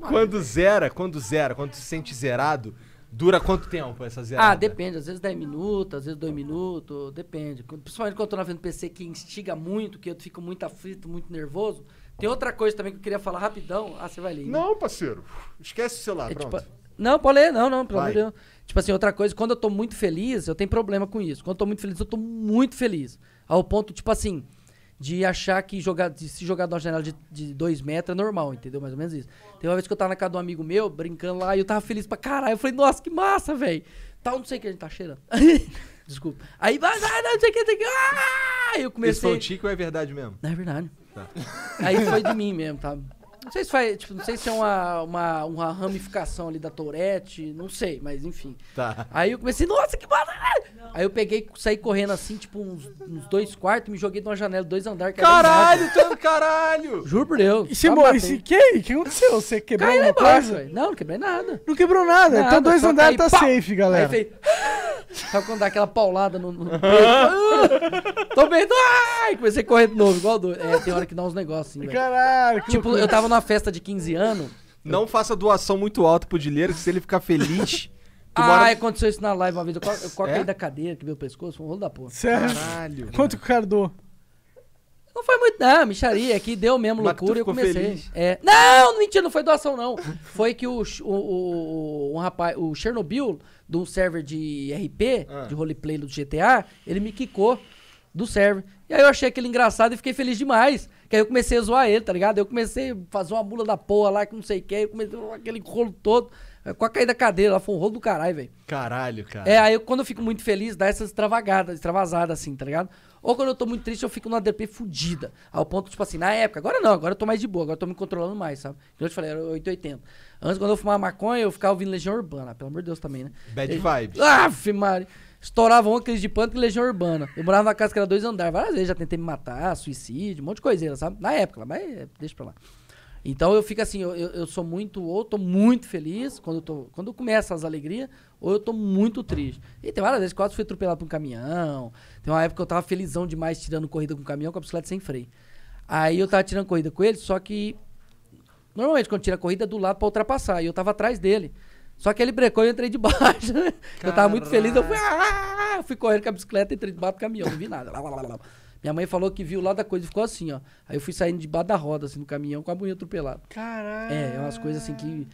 Quando zera, quando zera, quando se sente zerado, dura quanto tempo essa ah, zerada? Ah, depende. Às vezes 10 minutos, às vezes 2 minutos, depende. Principalmente quando eu tô na vendo PC que instiga muito, que eu fico muito aflito, muito nervoso. Tem outra coisa também que eu queria falar rapidão. Ah, você vai ler. Né? Não, parceiro. Esquece o celular, é, tipo, pronto. Tipo, não, pode ler, não, não, pelo amor de Deus. Tipo assim, outra coisa, quando eu tô muito feliz, eu tenho problema com isso. Quando eu tô muito feliz, eu tô muito feliz. Ao ponto, tipo assim, de achar que jogar, de se jogar de uma janela de, de dois metros é normal, entendeu? Mais ou menos isso. Tem uma vez que eu tava na casa de um amigo meu, brincando lá, e eu tava feliz pra caralho. Eu falei, nossa, que massa, velho. Tal, não sei o que a gente tá cheirando. Desculpa. Aí, mas, ah, não sei o que, tem que. Ah! Eu comecei. Isso foi o Tico ou é verdade mesmo? Não é verdade. Tá. Aí foi de mim mesmo, tá? sei se faz, tipo, não sei se é uma, uma, uma ramificação ali da Tourette, não sei, mas enfim. Tá. Aí eu comecei, nossa, que barulho! Né? Aí eu peguei, saí correndo assim, tipo, uns, uns dois quartos, me joguei numa janela, dois andares. Caralho, tanto caralho! Juro por Deus. E se tá morreu? O que, que aconteceu? Você quebrou alguma coisa? Não, não quebrei nada. Não quebrou nada. Então nada então dois andares tá pá. safe, galera. Aí falei, Sabe quando dá aquela paulada no, no peito? Ah, tô bem, ai! Comecei a correr de novo, igual doido. É, tem hora que dá uns negócios assim, Caralho, que Tipo, loucura. eu tava numa festa de 15 anos. Não eu... faça doação muito alta pro Dileiro, que se ele ficar feliz. Ah, mora... aconteceu isso na live uma vez. Eu, co eu é? da cadeira que veio o pescoço, foi um rolo da porra. Sério? Caralho. Quanto que o cara doou? Não foi muito, não, micharia aqui, deu mesmo Mas loucura e eu comecei. É, não, mentira, não foi doação, não. foi que o, o, o, um rapaz, o Chernobyl, de um server de RP, ah. de roleplay do GTA, ele me quicou do server. E aí eu achei aquele engraçado e fiquei feliz demais. Que aí eu comecei a zoar ele, tá ligado? Eu comecei a fazer uma mula da porra lá, que não sei o que, eu comecei aquele rolo todo. Eh, com a caída da cadeira, lá foi um rolo do caralho, velho. Caralho, cara. É, aí eu, quando eu fico muito feliz, dá essas extravagadas, extravasadas assim, tá ligado? Ou quando eu tô muito triste, eu fico numa DP fudida. Ao ponto, tipo assim, na época, agora não, agora eu tô mais de boa, agora eu tô me controlando mais, sabe? Então, eu te falei, era 880. Antes, quando eu fumava maconha, eu ficava ouvindo Legião Urbana, pelo amor de Deus também, né? Bad vibes. Ah, Mari estourava uma crise de pânico e legião urbana. Eu morava na casa que era dois andares, várias vezes já tentei me matar, suicídio, um monte de coisinha, sabe? Na época, lá mas é, deixa pra lá. Então eu fico assim, eu, eu, sou muito, ou tô muito feliz quando eu tô, quando começo as alegrias, ou eu tô muito triste. E tem várias vezes, quase fui atropelado por um caminhão. Tem uma época que eu tava felizão demais tirando corrida com o caminhão com a bicicleta sem freio. Aí eu tava tirando corrida com ele, só que normalmente quando tira a corrida é do lado para ultrapassar, e eu tava atrás dele. Só que ele brecou e eu entrei de baixo. Né? Eu tava muito feliz, eu fui, ah! fui correndo com a bicicleta, entrei debaixo do caminhão, não vi nada. Lá, lá, lá, Minha mãe falou que viu lá da coisa e ficou assim, ó. Aí eu fui saindo debaixo da roda, assim, no caminhão, com a mulher atropelada. Caralho! É, é umas coisas assim que.